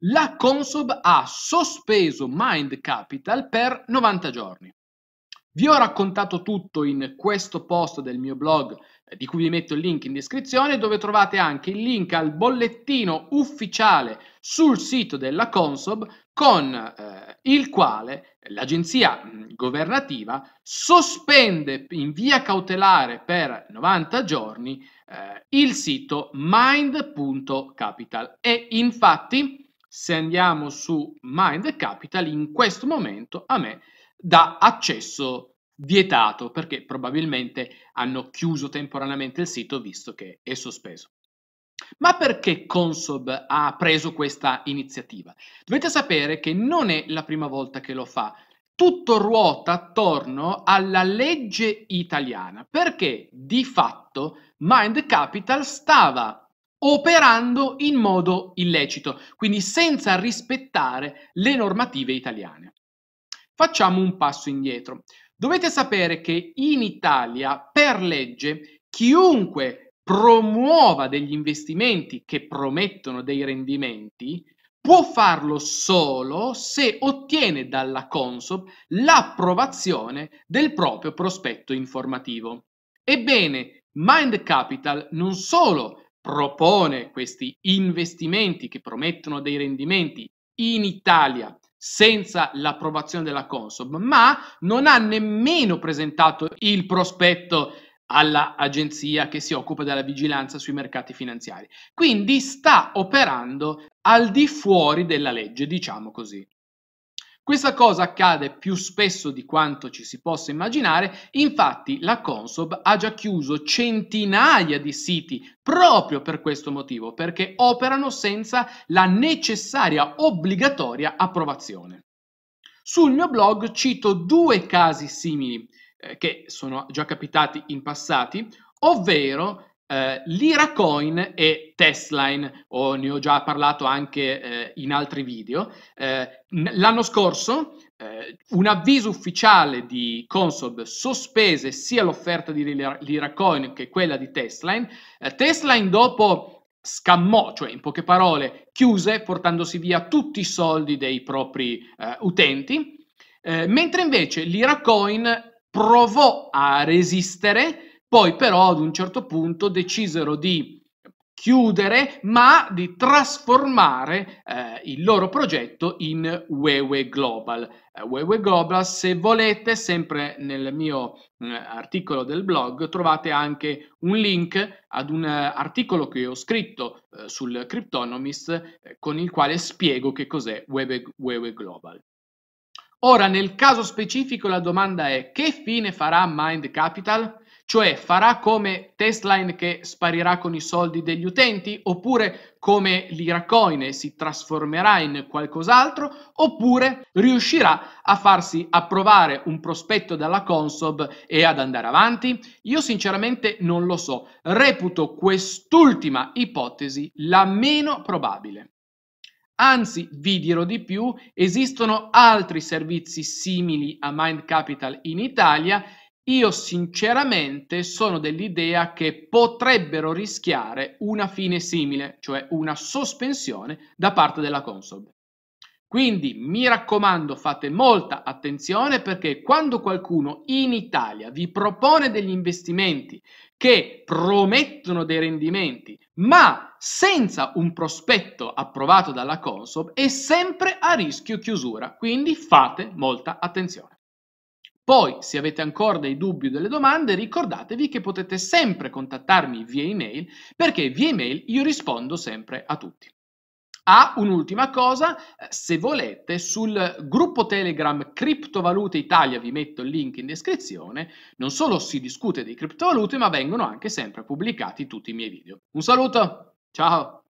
la Consob ha sospeso Mind Capital per 90 giorni. Vi ho raccontato tutto in questo post del mio blog eh, di cui vi metto il link in descrizione dove trovate anche il link al bollettino ufficiale sul sito della Consob con eh, il quale l'agenzia mm, governativa sospende in via cautelare per 90 giorni eh, il sito mind.capital e infatti se andiamo su Mind Capital, in questo momento a me dà accesso vietato perché probabilmente hanno chiuso temporaneamente il sito visto che è sospeso. Ma perché Consob ha preso questa iniziativa? Dovete sapere che non è la prima volta che lo fa. Tutto ruota attorno alla legge italiana perché di fatto Mind Capital stava operando in modo illecito, quindi senza rispettare le normative italiane. Facciamo un passo indietro. Dovete sapere che in Italia, per legge, chiunque promuova degli investimenti che promettono dei rendimenti può farlo solo se ottiene dalla Consob l'approvazione del proprio prospetto informativo. Ebbene, Mind Capital non solo propone questi investimenti che promettono dei rendimenti in Italia senza l'approvazione della Consob, ma non ha nemmeno presentato il prospetto all'agenzia che si occupa della vigilanza sui mercati finanziari. Quindi sta operando al di fuori della legge, diciamo così. Questa cosa accade più spesso di quanto ci si possa immaginare, infatti la Consob ha già chiuso centinaia di siti proprio per questo motivo, perché operano senza la necessaria obbligatoria approvazione. Sul mio blog cito due casi simili eh, che sono già capitati in passati, ovvero eh, Liracoin e Tesline, o ne ho già parlato anche eh, in altri video. Eh, l'anno scorso eh, un avviso ufficiale di Consob sospese sia l'offerta di Liracoin che quella di Testline. Eh, Testline dopo scammò, cioè in poche parole chiuse portandosi via tutti i soldi dei propri eh, utenti, eh, mentre invece l'Iracoin provò a resistere, poi però ad un certo punto decisero di chiudere, ma di trasformare eh, il loro progetto in Wewe Global. Eh, Wewe Global, se volete, sempre nel mio mh, mm, articolo del blog trovate anche un link ad un uh, articolo che ho scritto uh, sul Cryptonomist eh, con il quale spiego che cos'è Wewe, Wewe Global. Ora, nel caso specifico, la domanda è che fine farà Mind Capital? Cioè farà come Testline che sparirà con i soldi degli utenti, oppure come l'Iracoin e si trasformerà in qualcos'altro, oppure riuscirà a farsi approvare un prospetto dalla Consob e ad andare avanti? Io sinceramente non lo so, reputo quest'ultima ipotesi la meno probabile. Anzi, vi dirò di più, esistono altri servizi simili a Mind Capital in Italia io sinceramente sono dell'idea che potrebbero rischiare una fine simile, cioè una sospensione da parte della Consob. Quindi mi raccomando, fate molta attenzione perché quando qualcuno in Italia vi propone degli investimenti che promettono dei rendimenti, ma senza un prospetto approvato dalla Consob, è sempre a rischio chiusura. Quindi fate molta attenzione. Poi, se avete ancora dei dubbi o delle domande, ricordatevi che potete sempre contattarmi via email perché via email io rispondo sempre a tutti. Ah, un'ultima cosa, eh, se volete, sul gruppo Telegram Criptovalute Italia, vi metto il link in descrizione, non solo si discute di criptovalute, ma vengono anche sempre pubblicati tutti i miei video. Un saluto, ciao!